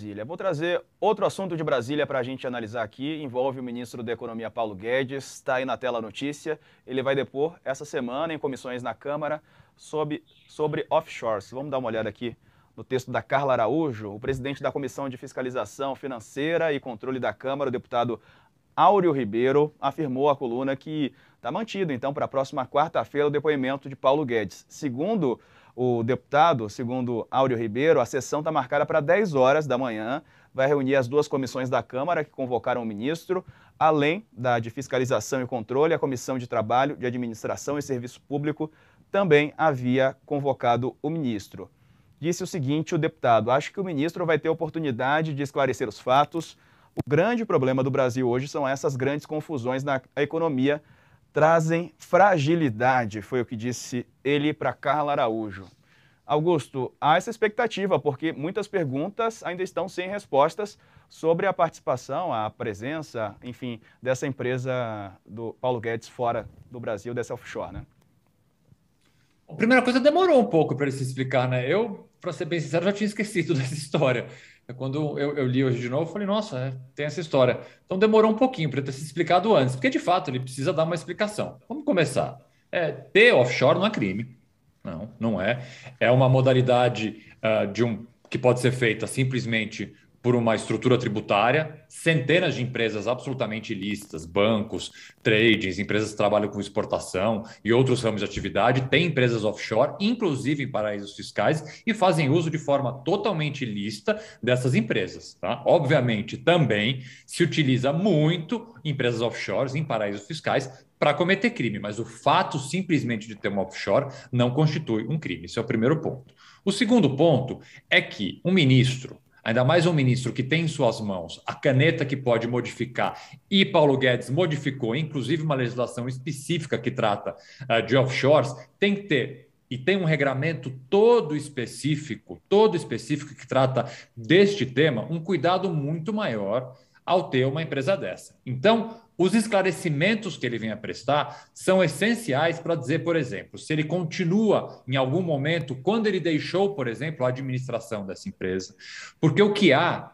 Brasília. Vou trazer outro assunto de Brasília para a gente analisar aqui. Envolve o ministro da Economia, Paulo Guedes. Está aí na tela a notícia. Ele vai depor essa semana em comissões na Câmara sobre, sobre offshores. Vamos dar uma olhada aqui no texto da Carla Araújo. O presidente da Comissão de Fiscalização Financeira e Controle da Câmara, o deputado Áureo Ribeiro, afirmou à coluna que está mantido, então, para a próxima quarta-feira, o depoimento de Paulo Guedes. Segundo o deputado, segundo Áureo Ribeiro, a sessão está marcada para 10 horas da manhã. Vai reunir as duas comissões da Câmara que convocaram o ministro, além da de fiscalização e controle, a Comissão de Trabalho, de Administração e Serviço Público também havia convocado o ministro. Disse o seguinte o deputado: Acho que o ministro vai ter oportunidade de esclarecer os fatos. O grande problema do Brasil hoje são essas grandes confusões na economia trazem fragilidade, foi o que disse ele para Carla Araújo. Augusto, há essa expectativa, porque muitas perguntas ainda estão sem respostas sobre a participação, a presença, enfim, dessa empresa do Paulo Guedes fora do Brasil, dessa offshore, né? A primeira coisa demorou um pouco para ele se explicar, né? Eu, para ser bem sincero, já tinha esquecido dessa história. É quando eu, eu, li hoje de novo, falei, nossa, é, tem essa história. Então demorou um pouquinho para ter se explicado antes, porque de fato ele precisa dar uma explicação. Vamos começar. É, ter offshore não é crime. Não, não é. É uma modalidade uh, de um que pode ser feita simplesmente por uma estrutura tributária, centenas de empresas absolutamente ilícitas, bancos, tradings, empresas que trabalham com exportação e outros ramos de atividade, têm empresas offshore, inclusive em paraísos fiscais, e fazem uso de forma totalmente ilícita dessas empresas. Tá? Obviamente, também se utiliza muito empresas offshore em paraísos fiscais para cometer crime, mas o fato simplesmente de ter uma offshore não constitui um crime. Esse é o primeiro ponto. O segundo ponto é que um ministro ainda mais um ministro que tem em suas mãos a caneta que pode modificar, e Paulo Guedes modificou, inclusive, uma legislação específica que trata uh, de offshores, tem que ter. E tem um regramento todo específico, todo específico que trata deste tema, um cuidado muito maior ao ter uma empresa dessa. Então, os esclarecimentos que ele vem a prestar são essenciais para dizer, por exemplo, se ele continua em algum momento, quando ele deixou, por exemplo, a administração dessa empresa. Porque o que há,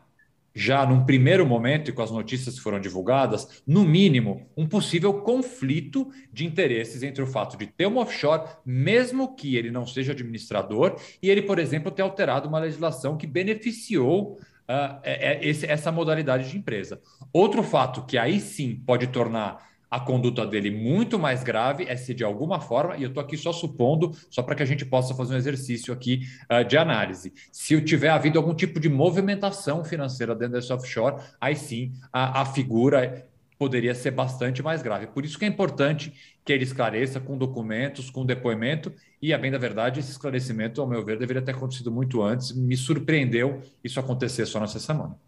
já num primeiro momento, e com as notícias que foram divulgadas, no mínimo, um possível conflito de interesses entre o fato de ter um offshore, mesmo que ele não seja administrador, e ele, por exemplo, ter alterado uma legislação que beneficiou uh, é, esse, essa modalidade de empresa. Outro fato que aí sim pode tornar a conduta dele muito mais grave é se de alguma forma, e eu estou aqui só supondo, só para que a gente possa fazer um exercício aqui uh, de análise. Se tiver havido algum tipo de movimentação financeira dentro desse offshore, aí sim a, a figura poderia ser bastante mais grave. Por isso que é importante que ele esclareça com documentos, com depoimento, e a bem da verdade, esse esclarecimento, ao meu ver, deveria ter acontecido muito antes. Me surpreendeu isso acontecer só nessa semana.